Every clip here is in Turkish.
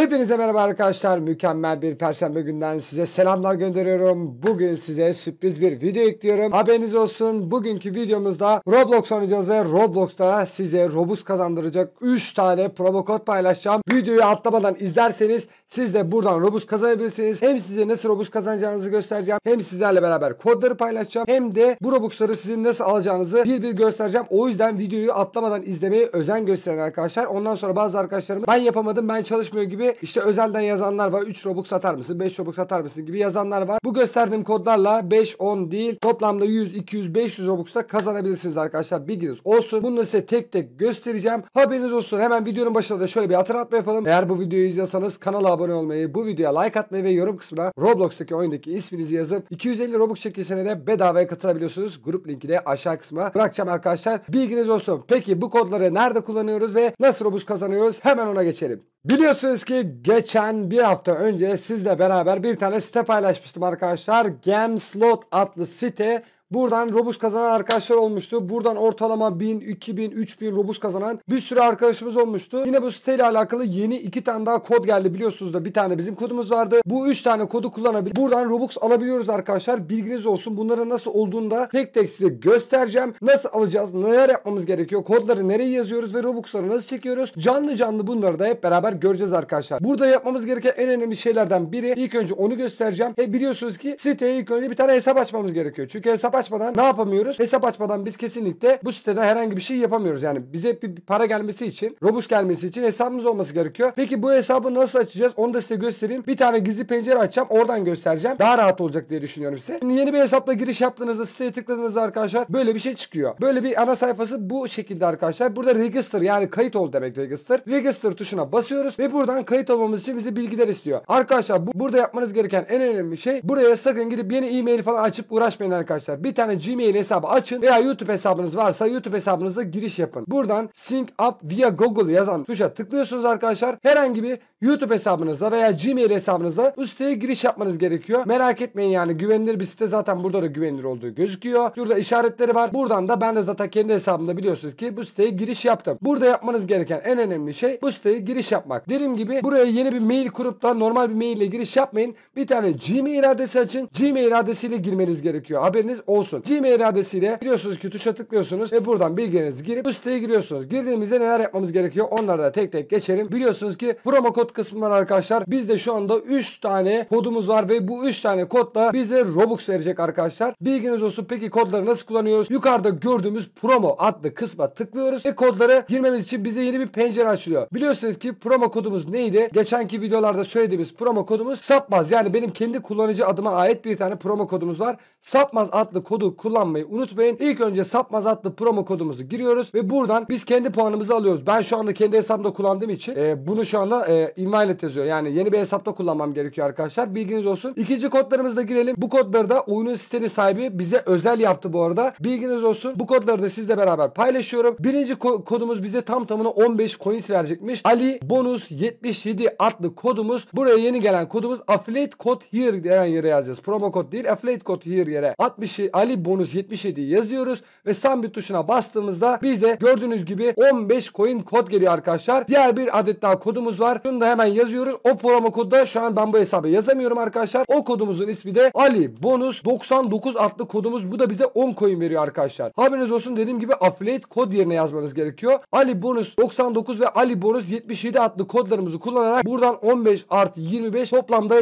Hepinize merhaba arkadaşlar. Mükemmel bir perşembe günden size selamlar gönderiyorum. Bugün size sürpriz bir video ekliyorum. Haberiniz olsun. Bugünkü videomuzda Roblox oynayacağız ve Roblox'ta size Robux kazandıracak 3 tane promo kod paylaşacağım. Videoyu atlamadan izlerseniz siz de buradan Robux kazanabilirsiniz. Hem size nasıl Robux kazanacağınızı göstereceğim. Hem sizlerle beraber kodları paylaşacağım. Hem de bu Robux'ları sizin nasıl alacağınızı bir bir göstereceğim. O yüzden videoyu atlamadan izlemeye özen gösterin arkadaşlar. Ondan sonra bazı arkadaşlarım ben yapamadım ben çalışmıyor gibi gibi işte özelden yazanlar var. 3 Robux satar mısın? 5 Robux satar mısın? gibi yazanlar var. Bu gösterdiğim kodlarla 5, 10 değil toplamda 100, 200, 500 Robux da kazanabilirsiniz arkadaşlar. Bilginiz olsun. Bunu size tek tek göstereceğim. Haberiniz olsun. Hemen videonun başında da şöyle bir hatırlatma yapalım. Eğer bu videoyu izliyorsanız kanala abone olmayı, bu videoya like atmayı ve yorum kısmına Roblox'taki oyundaki isminizi yazıp 250 Robux çekilişine de bedavaya katılabiliyorsunuz. Grup linki de aşağı kısma bırakacağım arkadaşlar. Bilginiz olsun. Peki bu kodları nerede kullanıyoruz ve nasıl Robux kazanıyoruz? Hemen ona geçelim. Biliyorsunuz ki geçen bir hafta önce sizle beraber bir tane site paylaşmıştım arkadaşlar. Gamslot adlı site Buradan Robus kazanan arkadaşlar olmuştu. Buradan ortalama 1000, 2000, 3000 Robus kazanan bir sürü arkadaşımız olmuştu. Yine bu siteyle alakalı yeni iki tane daha kod geldi biliyorsunuz da bir tane bizim kodumuz vardı. Bu üç tane kodu kullanabilir. Buradan Robux alabiliyoruz arkadaşlar. Bilginiz olsun. Bunların nasıl olduğunu da tek tek size göstereceğim. Nasıl alacağız? Neler yapmamız gerekiyor? Kodları nereye yazıyoruz ve Robux'ları nasıl çekiyoruz? Canlı canlı bunları da hep beraber göreceğiz arkadaşlar. Burada yapmamız gereken en önemli şeylerden biri. ilk önce onu göstereceğim. E biliyorsunuz ki siteye ilk önce bir tane hesap açmamız gerekiyor. Çünkü hesap açmadan ne yapamıyoruz? Hesap açmadan biz kesinlikle bu siteden herhangi bir şey yapamıyoruz. Yani bize bir para gelmesi için, Robux gelmesi için hesabımız olması gerekiyor. Peki bu hesabı nasıl açacağız? Onu da size göstereyim. Bir tane gizli pencere açacağım. Oradan göstereceğim. Daha rahat olacak diye düşünüyorum size. Şimdi yeni bir hesapla giriş yaptığınızda siteye tıkladığınızda arkadaşlar böyle bir şey çıkıyor. Böyle bir ana sayfası bu şekilde arkadaşlar. Burada register yani kayıt ol demek register. Register tuşuna basıyoruz ve buradan kayıt olmamız için bizi bilgiler istiyor. Arkadaşlar bu, burada yapmanız gereken en önemli şey buraya sakın gidip yeni e-mail falan açıp uğraşmayın arkadaşlar. Bir bir tane Gmail hesabı açın veya YouTube hesabınız varsa YouTube hesabınıza giriş yapın. Buradan sync up via Google yazan tuşa tıklıyorsunuz arkadaşlar. Herhangi bir YouTube hesabınızla veya Gmail hesabınızla bu giriş yapmanız gerekiyor. Merak etmeyin yani güvenilir bir site zaten burada da güvenilir olduğu gözüküyor. Şurada işaretleri var. Buradan da ben de zaten kendi hesabımda biliyorsunuz ki bu siteye giriş yaptım. Burada yapmanız gereken en önemli şey bu siteye giriş yapmak. Dediğim gibi buraya yeni bir mail kurup da normal bir mail ile giriş yapmayın. Bir tane Gmail adresi açın. Gmail adresiyle girmeniz gerekiyor. Haberiniz olsun olsun. Gmail adresiyle biliyorsunuz ki tuşa tıklıyorsunuz ve buradan bilgilerinizi girip bu siteye giriyorsunuz. Girdiğimizde neler yapmamız gerekiyor onları da tek tek geçelim. Biliyorsunuz ki promo kod kısmından arkadaşlar bizde şu anda 3 tane kodumuz var ve bu 3 tane kodla bize Robux verecek arkadaşlar. Bilginiz olsun peki kodları nasıl kullanıyoruz? Yukarıda gördüğümüz promo adlı kısma tıklıyoruz ve kodları girmemiz için bize yeni bir pencere açılıyor. Biliyorsunuz ki promo kodumuz neydi? Geçenki videolarda söylediğimiz promo kodumuz sapmaz. Yani benim kendi kullanıcı adıma ait bir tane promo kodumuz var. Sapmaz adlı kodu kullanmayı unutmayın. İlk önce Sapmaz adlı promo kodumuzu giriyoruz ve buradan biz kendi puanımızı alıyoruz. Ben şu anda kendi hesabımda kullandığım için e, bunu şu anda e, invalid yazıyor. Yani yeni bir hesapta kullanmam gerekiyor arkadaşlar. Bilginiz olsun. İkinci kodlarımızı da girelim. Bu kodları da oyunun siteli sahibi bize özel yaptı bu arada. Bilginiz olsun. Bu kodları da sizle beraber paylaşıyorum. Birinci ko kodumuz bize tam tamına 15 coins verecekmiş. Ali bonus 77 adlı kodumuz. Buraya yeni gelen kodumuz affiliate code here diyen yere yazacağız. Promo kod değil affiliate code here yere 60 Ali bonus 77 yazıyoruz ve Sambit tuşuna bastığımızda bize gördüğünüz gibi 15 coin kod geliyor arkadaşlar. Diğer bir adet daha kodumuz var. Bunu da hemen yazıyoruz. O promo kodu da şu an ben bu hesabı yazamıyorum arkadaşlar. O kodumuzun ismi de Ali bonus 99 adlı kodumuz. Bu da bize 10 coin veriyor arkadaşlar. Haberiniz olsun dediğim gibi affiliate kod yerine yazmanız gerekiyor. Ali bonus 99 ve Ali bonus 77 adlı kodlarımızı kullanarak buradan 15 artı 25 toplamda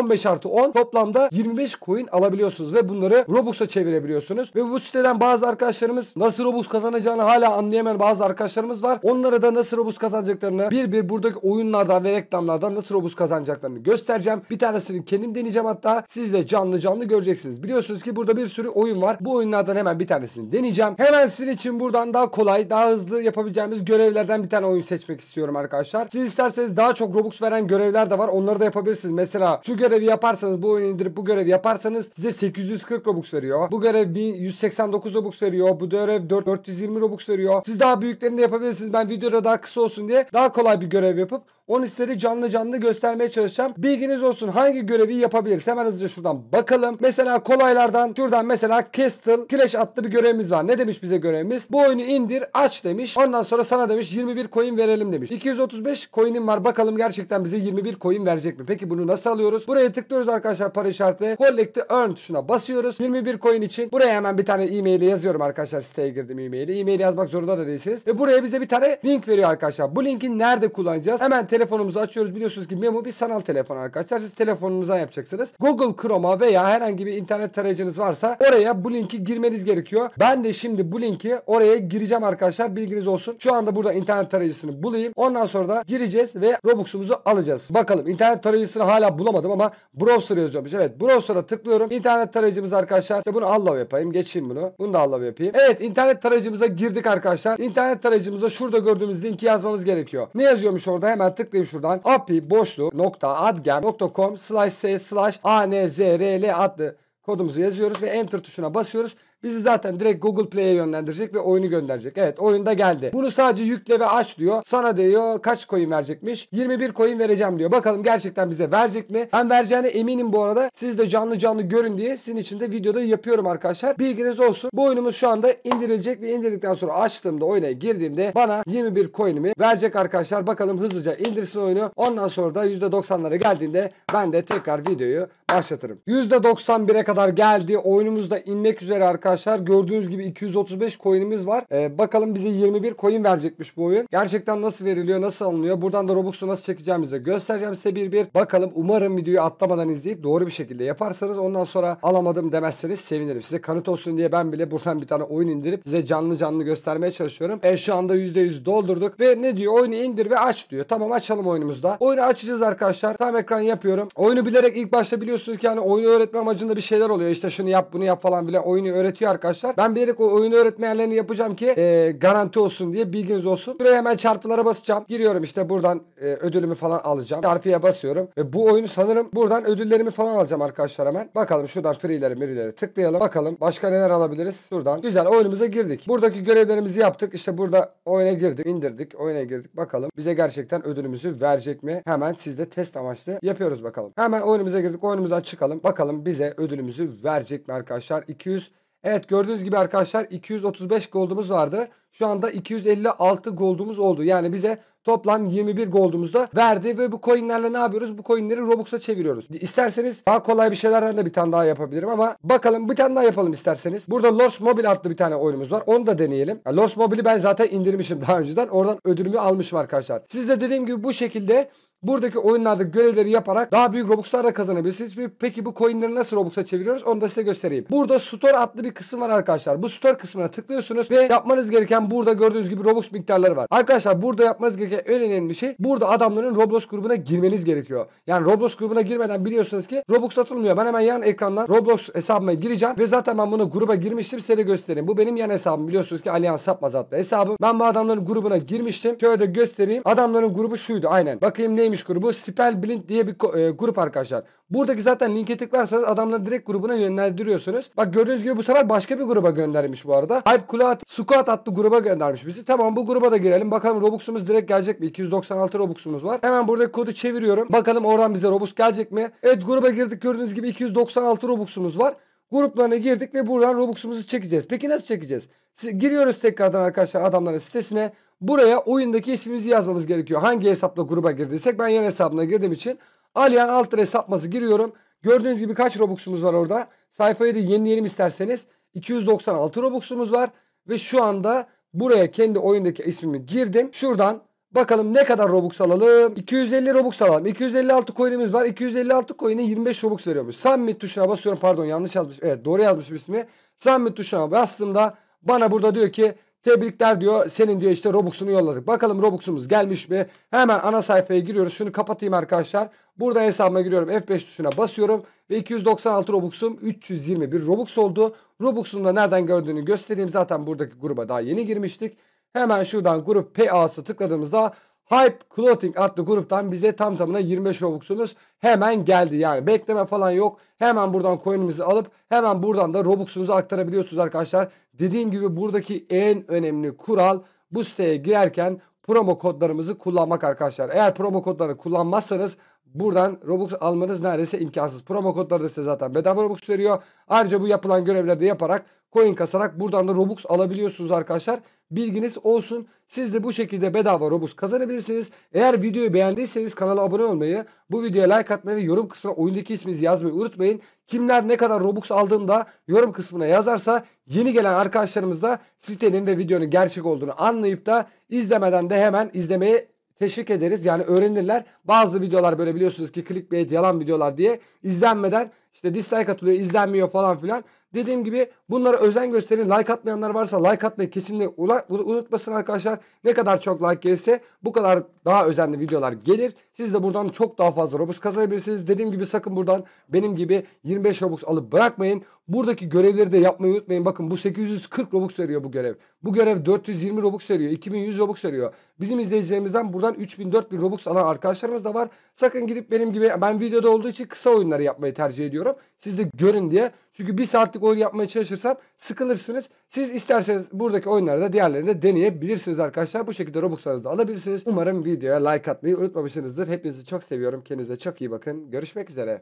15 e, artı 10 toplamda 25 coin alabiliyorsunuz ve bunları Roblox Robux'a çevirebiliyorsunuz. Ve bu siteden bazı arkadaşlarımız nasıl Robux kazanacağını hala anlayamayan bazı arkadaşlarımız var. Onlara da nasıl Robux kazanacaklarını bir bir buradaki oyunlardan ve reklamlardan nasıl Robux kazanacaklarını göstereceğim. Bir tanesini kendim deneyeceğim hatta siz de canlı canlı göreceksiniz. Biliyorsunuz ki burada bir sürü oyun var. Bu oyunlardan hemen bir tanesini deneyeceğim. Hemen sizin için buradan daha kolay, daha hızlı yapabileceğimiz görevlerden bir tane oyun seçmek istiyorum arkadaşlar. Siz isterseniz daha çok Robux veren görevler de var. Onları da yapabilirsiniz. Mesela şu görevi yaparsanız bu oyunu indirip bu görevi yaparsanız size 840 Robux verir veriyor. Bu görev 189 Robux veriyor. Bu görev 4, 420 Robux veriyor. Siz daha büyüklerini de yapabilirsiniz. Ben videoda daha kısa olsun diye daha kolay bir görev yapıp onu sizlere canlı canlı göstermeye çalışacağım. Bilginiz olsun hangi görevi yapabiliriz. Hemen hızlıca şuradan bakalım. Mesela kolaylardan şuradan mesela Castle Clash adlı bir görevimiz var. Ne demiş bize görevimiz? Bu oyunu indir aç demiş. Ondan sonra sana demiş 21 coin verelim demiş. 235 coin'im var. Bakalım gerçekten bize 21 coin verecek mi? Peki bunu nasıl alıyoruz? Buraya tıklıyoruz arkadaşlar para işareti. Collect'i earn tuşuna basıyoruz. 21 bir coin için buraya hemen bir tane e-maili yazıyorum arkadaşlar. Siteye girdim e-maili. E-mail yazmak zorunda da değilsiniz. Ve buraya bize bir tane link veriyor arkadaşlar. Bu linki nerede kullanacağız? Hemen telefonumuzu açıyoruz. Biliyorsunuz ki Memo bir sanal telefon arkadaşlar. Siz telefonunuza yapacaksınız. Google Chrome'a veya herhangi bir internet tarayıcınız varsa oraya bu linki girmeniz gerekiyor. Ben de şimdi bu linki oraya gireceğim arkadaşlar. Bilginiz olsun. Şu anda burada internet tarayıcısını bulayım. Ondan sonra da gireceğiz ve Robux'umuzu alacağız. Bakalım internet tarayıcısını hala bulamadım ama browser yazıyormuş. Evet browser'a tıklıyorum. İnternet tarayıcımız arkadaşlar arkadaşlar. bunu Allah yapayım. Geçeyim bunu. Bunu da Allah yapayım. Evet internet tarayıcımıza girdik arkadaşlar. İnternet tarayıcımıza şurada gördüğümüz linki yazmamız gerekiyor. Ne yazıyormuş orada? Hemen tıklayayım şuradan. api boşluk nokta adgem nokta com slash s slash anzrl adlı kodumuzu yazıyoruz ve enter tuşuna basıyoruz. Bizi zaten direkt Google Play'e yönlendirecek ve oyunu gönderecek. Evet oyunda geldi. Bunu sadece yükle ve aç diyor. Sana diyor kaç coin verecekmiş? 21 coin vereceğim diyor. Bakalım gerçekten bize verecek mi? Ben vereceğine eminim bu arada. Siz de canlı canlı görün diye sizin için de videoda yapıyorum arkadaşlar. Bilginiz olsun. Bu oyunumuz şu anda indirilecek ve indirdikten sonra açtığımda oyuna girdiğimde bana 21 coin'imi verecek arkadaşlar. Bakalım hızlıca indirsin oyunu. Ondan sonra da %90'lara geldiğinde ben de tekrar videoyu başlatırım. %91'e kadar geldi. Oyunumuz da inmek üzere arkadaşlar arkadaşlar. Gördüğünüz gibi 235 coin'imiz var. Ee, bakalım bize 21 coin verecekmiş bu oyun. Gerçekten nasıl veriliyor, nasıl alınıyor? Buradan da Robux'u nasıl çekeceğimizi de göstereceğim size bir bir. Bakalım umarım videoyu atlamadan izleyip doğru bir şekilde yaparsanız ondan sonra alamadım demezseniz sevinirim. Size kanıt olsun diye ben bile buradan bir tane oyun indirip size canlı canlı göstermeye çalışıyorum. E şu anda %100 doldurduk ve ne diyor? Oyunu indir ve aç diyor. Tamam açalım oyunumuzda. Oyunu açacağız arkadaşlar. Tam ekran yapıyorum. Oyunu bilerek ilk başta biliyorsunuz ki hani oyunu öğretme amacında bir şeyler oluyor. İşte şunu yap bunu yap falan bile oyunu öğretiyor öğretiyor arkadaşlar. Ben bilerek o oyunu öğretme yerlerini yapacağım ki e, garanti olsun diye bilginiz olsun. Buraya hemen çarpılara basacağım. Giriyorum işte buradan e, ödülümü falan alacağım. Çarpıya basıyorum. Ve bu oyunu sanırım buradan ödüllerimi falan alacağım arkadaşlar hemen. Bakalım şuradan free'leri mirileri tıklayalım. Bakalım başka neler alabiliriz. Şuradan güzel oyunumuza girdik. Buradaki görevlerimizi yaptık. İşte burada oyuna girdik. indirdik. Oyuna girdik. Bakalım bize gerçekten ödülümüzü verecek mi? Hemen sizde test amaçlı yapıyoruz bakalım. Hemen oyunumuza girdik. Oyunumuzdan çıkalım. Bakalım bize ödülümüzü verecek mi arkadaşlar? 200 Evet gördüğünüz gibi arkadaşlar 235 goldumuz vardı. Şu anda 256 goldumuz oldu. Yani bize toplam 21 goldumuz da verdi ve bu coinlerle ne yapıyoruz? Bu coinleri Robux'a çeviriyoruz. İsterseniz daha kolay bir şeylerden de bir tane daha yapabilirim ama bakalım bir tane daha yapalım isterseniz. Burada Lost Mobile adlı bir tane oyunumuz var. Onu da deneyelim. Ya Lost Mobile'i ben zaten indirmişim daha önceden. Oradan ödülümü almışım arkadaşlar. Siz de dediğim gibi bu şekilde Buradaki oyunlarda görevleri yaparak daha büyük Robux'lar da kazanabilirsiniz. Peki bu coinleri nasıl Robux'a çeviriyoruz onu da size göstereyim. Burada Store adlı bir kısım var arkadaşlar. Bu Store kısmına tıklıyorsunuz ve yapmanız gereken burada gördüğünüz gibi Robux miktarları var. Arkadaşlar burada yapmanız gereken en önemli şey burada adamların Roblox grubuna girmeniz gerekiyor. Yani Roblox grubuna girmeden biliyorsunuz ki Robux satılmıyor. Ben hemen yan ekrandan Roblox hesabıma gireceğim ve zaten ben bunu gruba girmiştim size de göstereyim. Bu benim yan hesabım biliyorsunuz ki Allianz Sapmaz adlı hesabım. Ben bu adamların grubuna girmiştim. Şöyle de göstereyim. Adamların grubu şuydu aynen. Bakayım ne neymiş grubu? Spell Blind diye bir e, grup arkadaşlar. Buradaki zaten linke tıklarsanız adamları direkt grubuna yönlendiriyorsunuz. Bak gördüğünüz gibi bu sefer başka bir gruba göndermiş bu arada. Hype Kulat Squat adlı gruba göndermiş bizi. Tamam bu gruba da girelim. Bakalım Robux'umuz direkt gelecek mi? 296 Robux'umuz var. Hemen buradaki kodu çeviriyorum. Bakalım oradan bize Robux gelecek mi? Evet gruba girdik gördüğünüz gibi 296 Robux'umuz var. Gruplarına girdik ve buradan Robux'umuzu çekeceğiz. Peki nasıl çekeceğiz? Giriyoruz tekrardan arkadaşlar adamların sitesine. Buraya oyundaki ismimizi yazmamız gerekiyor. Hangi hesapla gruba girdiysek ben yan hesabına girdiğim için Alien Alter hesapması giriyorum. Gördüğünüz gibi kaç Robux'umuz var orada? Sayfayı da yenileyelim isterseniz. 296 Robux'umuz var. Ve şu anda buraya kendi oyundaki ismimi girdim. Şuradan Bakalım ne kadar Robux alalım? 250 Robux alalım. 256 coin'imiz var. 256 coin'e 25 Robux veriyormuş. Submit tuşuna basıyorum. Pardon yanlış yazmış. Evet doğru yazmışım ismi. Submit tuşuna bastığımda bana burada diyor ki tebrikler diyor. Senin diyor işte Robux'unu yolladık. Bakalım Robux'umuz gelmiş mi? Hemen ana sayfaya giriyoruz. Şunu kapatayım arkadaşlar. Burada hesabıma giriyorum. F5 tuşuna basıyorum. Ve 296 Robux'um 321 Robux oldu. Robux'un da nereden gördüğünü göstereyim. Zaten buradaki gruba daha yeni girmiştik. Hemen şuradan grup PA'sı tıkladığımızda Hype Clothing adlı gruptan bize tam tamına 25 robux'unuz hemen geldi. Yani bekleme falan yok. Hemen buradan coin'imizi alıp hemen buradan da Robux'unuzu aktarabiliyorsunuz arkadaşlar. Dediğim gibi buradaki en önemli kural bu siteye girerken promo kodlarımızı kullanmak arkadaşlar. Eğer promo kodlarını kullanmazsanız Buradan Robux almanız neredeyse imkansız. Promo kodları da size zaten bedava Robux veriyor. Ayrıca bu yapılan görevlerde yaparak coin kasarak buradan da Robux alabiliyorsunuz arkadaşlar. Bilginiz olsun. Siz de bu şekilde bedava Robux kazanabilirsiniz. Eğer videoyu beğendiyseniz kanala abone olmayı, bu videoya like atmayı ve yorum kısmına oyundaki isminizi yazmayı unutmayın. Kimler ne kadar Robux aldığını da yorum kısmına yazarsa yeni gelen arkadaşlarımız da sitenin ve videonun gerçek olduğunu anlayıp da izlemeden de hemen izlemeyi teşvik ederiz. Yani öğrenirler. Bazı videolar böyle biliyorsunuz ki clickbait yalan videolar diye izlenmeden işte dislike atılıyor izlenmiyor falan filan. Dediğim gibi bunlara özen gösterin. Like atmayanlar varsa like atmayı kesinlikle unutmasın arkadaşlar. Ne kadar çok like gelirse bu kadar daha özenli videolar gelir. Siz de buradan çok daha fazla Robux kazanabilirsiniz. Dediğim gibi sakın buradan benim gibi 25 Robux alıp bırakmayın. Buradaki görevleri de yapmayı unutmayın. Bakın bu 840 Robux veriyor bu görev. Bu görev 420 Robux veriyor. 2100 Robux veriyor. Bizim izleyicilerimizden buradan 3000-4000 Robux alan arkadaşlarımız da var. Sakın gidip benim gibi ben videoda olduğu için kısa oyunları yapmayı tercih ediyorum. Siz de görün diye. Çünkü bir saatlik oyun yapmaya çalışırsam sıkılırsınız. Siz isterseniz buradaki oyunları da diğerlerini de deneyebilirsiniz arkadaşlar. Bu şekilde Robux'larınızı da alabilirsiniz. Umarım videoya like atmayı unutmamışsınızdır. Hepinizi çok seviyorum. Kendinize çok iyi bakın. Görüşmek üzere.